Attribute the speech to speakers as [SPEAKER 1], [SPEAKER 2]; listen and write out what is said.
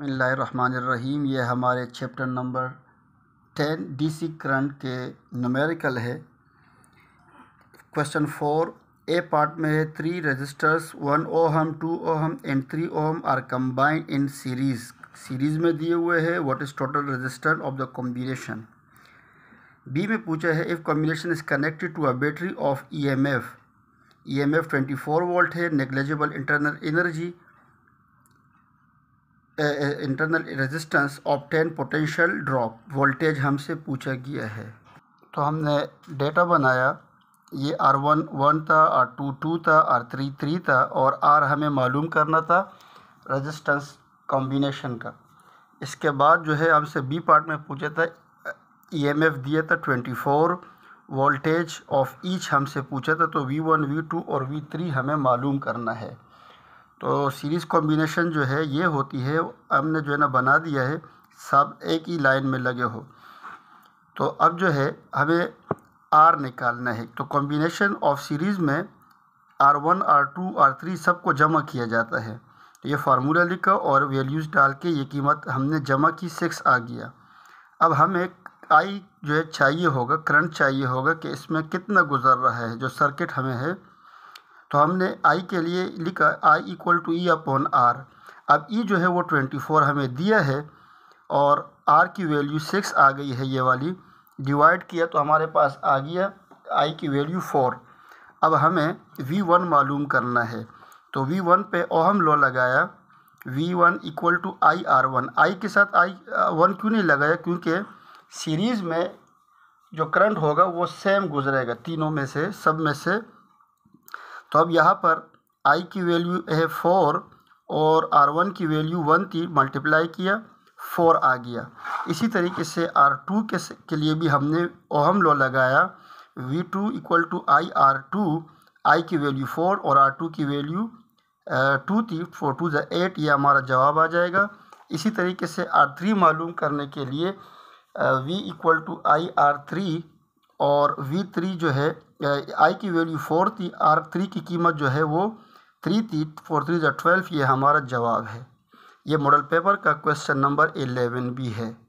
[SPEAKER 1] रहीम ये हमारे chapter number ten DC current के नमेरिकल है क्वेश्चन फोर ए पार्ट में है three resistors one ohm two ohm and three ohm are combined in series series में दिए हुए है what is total resistor of the combination B में पूछा है if combination is connected to a battery of E M F E M F twenty four volt है negligible internal energy internal resistance obtain potential drop voltage हमसे पूछा गया है तो हमने डेटा बनाया ये आर वन वन था आर टू टू था आर थ्री थ्री था और आर हमें मालूम करना था रेजिस्टेंस कॉम्बिनेशन का इसके बाद जो है हमसे बी पार्ट में पूछा था ई एम एफ दिया था twenty four voltage of each हमसे पूछा था तो वी वन वी टू और वी थ्री हमें मालूम करना है तो सीरीज़ कॉम्बिनेशन जो है ये होती है हमने जो है ना बना दिया है सब एक ही लाइन में लगे हो तो अब जो है हमें आर निकालना है तो कॉम्बिनेशन ऑफ सीरीज़ में R one R two R three सबको जमा किया जाता है तो ये फार्मूला लिखा और वैल्यूज़ डाल के ये कीमत हमने जमा की सिक्स आ गया अब हमें आई जो है चाहिए होगा करंट चाहिए होगा कि इसमें कितना गुजर रहा है जो सर्किट हमें है तो हमने आई के लिए लिखा I equal to E upon R अब ई e जो है वो ट्वेंटी फोर हमें दिया है और आर की वैल्यू सिक्स आ गई है ये वाली डिवाइड किया तो हमारे पास आ गया आई की वैल्यू फोर अब हमें वी वन मालूम करना है तो वी वन पे ओहम लॉ लगाया V one equal to I R one I के साथ आई वन क्यों नहीं लगाया क्योंकि सीरीज़ में जो करंट होगा वो सेम गुजरेगा तीनों में से सब में से तो अब यहाँ पर आई की वैल्यू है फोर और आर वन की वैल्यू वन थी मल्टीप्लाई किया फोर आ गया इसी तरीके से आर टू के, के लिए भी हमने ओहम लॉ लगाया V two equal to I R two I की वैल्यू फोर और आर टू की वैल्यू टू थी फोर टू ज एट ये हमारा जवाब आ जाएगा इसी तरीके से आर थ्री मालूम करने के लिए V equal to I R three और वी थ्री जो है आई की वैल्यू फोर थी आर थ्री की कीमत जो है वो थ्री थी फोर थ्री जो ट्वेल्व ये हमारा जवाब है ये मॉडल पेपर का क्वेश्चन नंबर एलेवन भी है